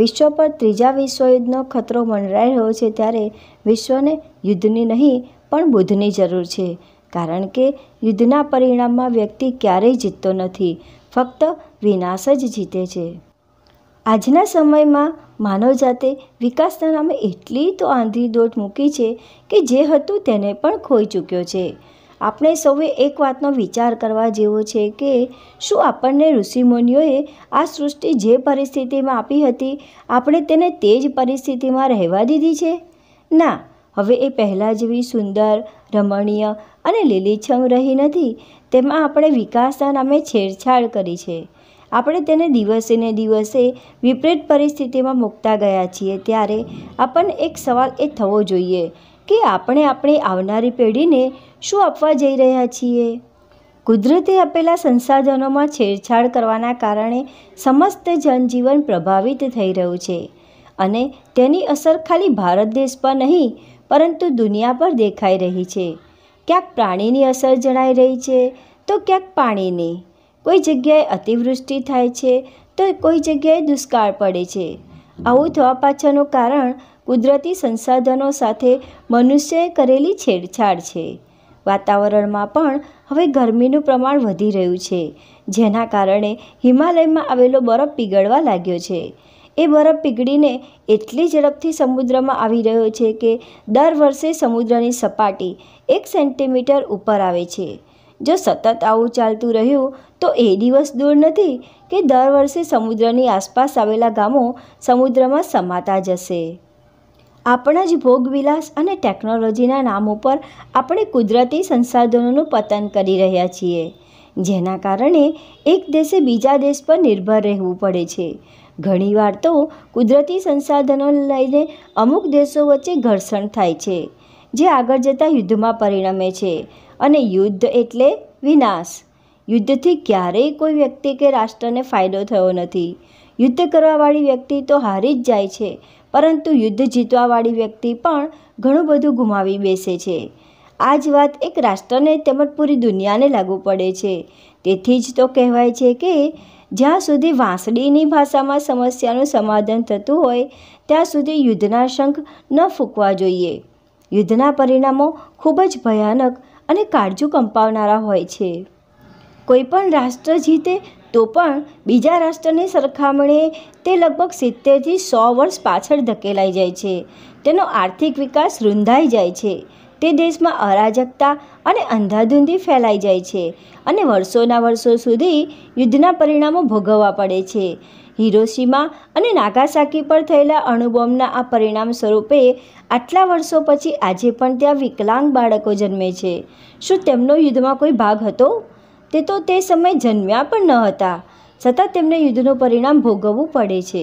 વિશ્વ પર ત્રીજા વિશ્વયુદ્ધનો ખતરો મંડરાઈ રહ્યો છે ત્યારે વિશ્વને યુદ્ધની નહીં પણ બુદ્ધની જરૂર છે કારણ કે યુદ્ધના પરિણામમાં વ્યક્તિ ક્યારેય જીતતો નથી ફક્ત વિનાશ જ જીતે છે આજના સમયમાં માનવજાતે વિકાસના નામે એટલી તો આંધળી દોટ મૂકી છે કે જે હતું તેને પણ ખોઈ ચૂક્યો છે આપણે સૌએ એક વાતનો વિચાર કરવા જેવો છે કે શું આપણને ઋષિમુનિઓએ આ સૃષ્ટિ જે પરિસ્થિતિમાં આપી હતી આપણે તેને તે જ પરિસ્થિતિમાં રહેવા દીધી છે ના હવે એ પહેલાં જેવી સુંદર રમણીય અને લીલીછમ રહી નથી તેમાં આપણે વિકાસના નામે છેડછાડ કરી છે આપણે તેને દિવસે ને દિવસે વિપરીત પરિસ્થિતિમાં મૂકતા ગયા છીએ ત્યારે આપણને એક સવાલ એ થવો જોઈએ કે આપણે આપણી આવનારી પેઢીને શું આપવા જઈ રહ્યા છીએ કુદરતે આપેલા સંસાધનોમાં છેડછાડ કરવાના કારણે સમસ્ત જનજીવન પ્રભાવિત થઈ રહ્યું છે અને તેની અસર ખાલી ભારત દેશ પર નહીં પરંતુ દુનિયા પર દેખાઈ રહી છે ક્યાંક પ્રાણીની અસર જણાઈ રહી છે તો ક્યાંક પાણીની કોઈ જગ્યાએ અતિવૃષ્ટિ થાય છે તો કોઈ જગ્યાએ દુષ્કાળ પડે છે આવું થવા પાછળનું કારણ કુદરતી સંસાધનો સાથે મનુષ્યએ કરેલી છેડછાડ છે વાતાવરણમાં પણ હવે ગરમીનું પ્રમાણ વધી રહ્યું છે જેના કારણે હિમાલયમાં આવેલો બરફ પીગળવા લાગ્યો છે એ બરફ પીગળીને એટલી ઝડપથી સમુદ્રમાં આવી રહ્યો છે કે દર વર્ષે સમુદ્રની સપાટી એક સેન્ટીમીટર ઉપર આવે છે જો સતત આવું ચાલતું રહ્યું તો એ દિવસ દૂર નથી કે દર વર્ષે સમુદ્રની આસપાસ આવેલા ગામો સમુદ્રમાં સમાતા જશે આપણા જ ભોગવિલાસ અને ટેકનોલોજીના નામ ઉપર આપણે કુદરતી સંસાધનોનું પતન કરી રહ્યા છીએ જેના કારણે એક દેશે બીજા દેશ પર નિર્ભર રહેવું પડે છે ઘણીવાર તો કુદરતી સંસાધનો લઈને અમુક દેશો વચ્ચે ઘર્ષણ થાય છે જે આગળ જતાં યુદ્ધમાં પરિણમે છે અને યુદ્ધ એટલે વિનાશ યુદ્ધથી ક્યારેય કોઈ વ્યક્તિ કે રાષ્ટ્રને ફાયદો થયો નથી યુદ્ધ કરવાવાળી વ્યક્તિ તો હારી જ જાય છે પરંતુ યુદ્ધ જીતવાવાળી વ્યક્તિ પણ ઘણું બધું ગુમાવી બેસે છે આ જ વાત એક રાષ્ટ્રને તેમજ પૂરી દુનિયાને લાગુ પડે છે તેથી જ તો કહેવાય છે કે જ્યાં સુધી વાંસડીની ભાષામાં સમસ્યાનું સમાધાન થતું હોય ત્યાં સુધી યુદ્ધના શંખ ન ફૂંકવા જોઈએ યુદ્ધના પરિણામો ખૂબ જ ભયાનક અને કાળજું કંપાવનારા હોય છે કોઈપણ રાષ્ટ્ર જીતે તો પણ બીજા રાષ્ટ્રની સરખામણીએ તે લગભગ સિત્તેરથી સો વર્ષ પાછળ ધકેલાઈ જાય છે તેનો આર્થિક વિકાસ રૂંધાઈ જાય છે તે દેશમાં અરાજકતા અને અંધાધૂંધી ફેલાઈ જાય છે અને વર્ષોના વર્ષો સુધી યુદ્ધના પરિણામો ભોગવવા પડે છે હિરોશીમા અને નાગાસાકી પર થયેલા અણુબોમ્બના આ પરિણામ સ્વરૂપે આટલા વર્ષો પછી આજે પણ ત્યાં વિકલાંગ બાળકો જન્મે છે શું તેમનો યુદ્ધમાં કોઈ ભાગ હતો તે તો તે સમય જન્મ્યા પણ ન હતા છતાં તેમને યુદ્ધનું પરિણામ ભોગવવું પડે છે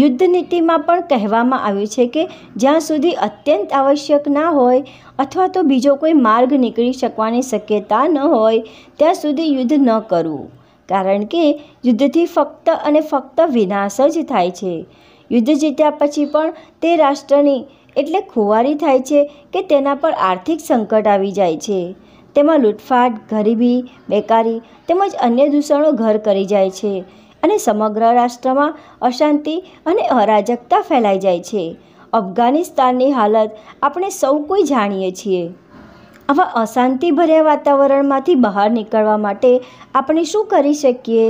યુદ્ધ નીતિમાં પણ કહેવામાં આવ્યું છે કે જ્યાં સુધી અત્યંત આવશ્યક ના હોય અથવા તો બીજો કોઈ માર્ગ નીકળી શકવાની શક્યતા ન હોય ત્યાં સુધી યુદ્ધ ન કરવું કારણ કે યુદ્ધથી ફક્ત અને ફક્ત વિનાશ જ થાય છે યુદ્ધ જીત્યા પછી પણ તે રાષ્ટ્રની એટલે ખુવારી થાય છે કે તેના પર આર્થિક સંકટ આવી જાય છે તેમાં લૂંટફાટ ગરીબી બેકારી તેમજ અન્ય દૂષણો ઘર કરી જાય છે અને સમગ્ર રાષ્ટ્રમાં અશાંતિ અને અરાજકતા ફેલાઈ જાય છે અફઘાનિસ્તાનની હાલત આપણે સૌ કોઈ જાણીએ છીએ આવા અશાંતિભર્યા વાતાવરણમાંથી બહાર નીકળવા માટે આપણે શું કરી શકીએ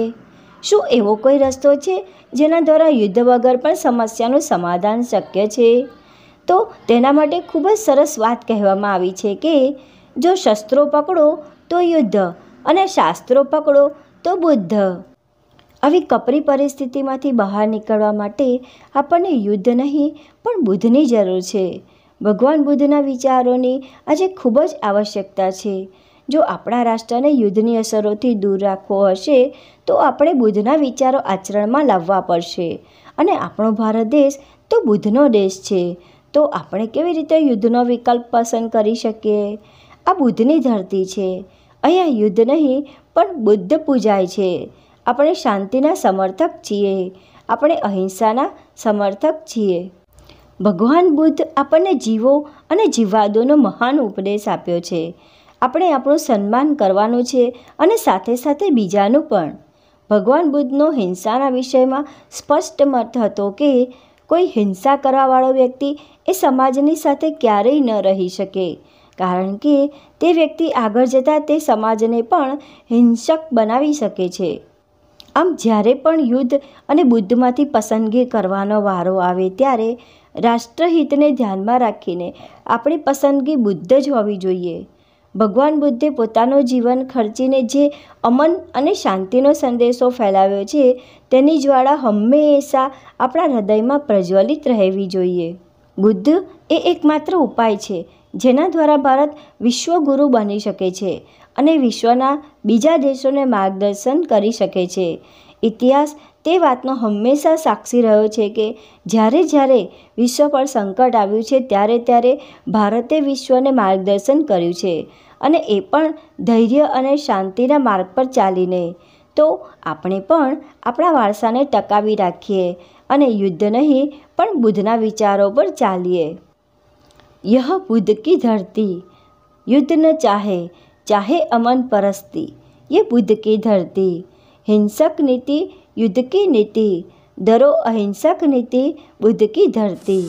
શું એવો કોઈ રસ્તો છે જેના દ્વારા યુદ્ધ વગર પણ સમસ્યાનું સમાધાન શક્ય છે તો તેના માટે ખૂબ જ સરસ વાત કહેવામાં આવી છે કે જો શસ્ત્રો પકડો તો યુદ્ધ અને શાસ્ત્રો પકડો તો બુદ્ધ આવી કપરી પરિસ્થિતિમાંથી બહાર નીકળવા માટે આપણને યુદ્ધ નહીં પણ બુદ્ધની જરૂર છે ભગવાન બુદ્ધના વિચારોની આજે ખૂબ જ આવશ્યકતા છે જો આપણા રાષ્ટ્રને યુદ્ધની અસરોથી દૂર રાખવો હશે તો આપણે બુદ્ધના વિચારો આચરણમાં લાવવા પડશે અને આપણો ભારત દેશ તો બુદ્ધનો દેશ છે તો આપણે કેવી રીતે યુદ્ધનો વિકલ્પ પસંદ કરી શકીએ આ બુદ્ધની ધરતી છે અહીંયા યુદ્ધ નહીં પણ બુદ્ધ પૂજાય છે આપણે શાંતિના સમર્થક છીએ આપણે અહિંસાના સમર્થક છીએ ભગવાન બુદ્ધ આપણને જીવો અને જીવવાદોનો મહાન ઉપદેશ આપ્યો છે આપણે આપણું સન્માન કરવાનું છે અને સાથે સાથે બીજાનું પણ ભગવાન બુદ્ધનો હિંસાના વિષયમાં સ્પષ્ટ મત હતો કે કોઈ હિંસા કરવાવાળો વ્યક્તિ એ સમાજની સાથે ક્યારેય ન રહી શકે કારણ કે તે વ્યક્તિ આગળ જતાં તે સમાજને પણ હિંસક બનાવી શકે છે આમ જ્યારે પણ યુદ્ધ અને બુદ્ધમાંથી પસંદગી કરવાનો વારો આવે ત્યારે રાષ્ટ્રહિતને ધ્યાનમાં રાખીને આપણી પસંદગી બુદ્ધ જ હોવી જોઈએ ભગવાન બુદ્ધે પોતાનું જીવન ખર્ચીને જે અમન અને શાંતિનો સંદેશો ફેલાવ્યો છે તેની જ્વાળા હંમેશા આપણા હૃદયમાં પ્રજ્વલિત રહેવી જોઈએ બુદ્ધ એ એકમાત્ર ઉપાય છે જેના દ્વારા ભારત વિશ્વગુરુ બની શકે છે અને વિશ્વના બીજા દેશોને માર્ગદર્શન કરી શકે છે ઇતિહાસ તે વાતનો હંમેશા સાક્ષી રહ્યો છે કે જ્યારે જ્યારે વિશ્વ પર સંકટ આવ્યું છે ત્યારે ત્યારે ભારતે વિશ્વને માર્ગદર્શન કર્યું છે અને એ પણ ધૈર્ય અને શાંતિના માર્ગ પર ચાલીને તો આપણે પણ આપણા વારસાને ટકાવી રાખીએ અને યુદ્ધ નહીં પણ બુદ્ધના વિચારો પર ચાલીએ યહ બુદ્ધ કી ધરતી યુદ્ધ ન ચાહે ચાહે અમન પરસ્તી યે બુદ્ધ કી ધરતી હિંસક નીતિ યુદ્ધ કી નીતિ ધરો અહિંસક નીતિ બુદ્ધ ધરતી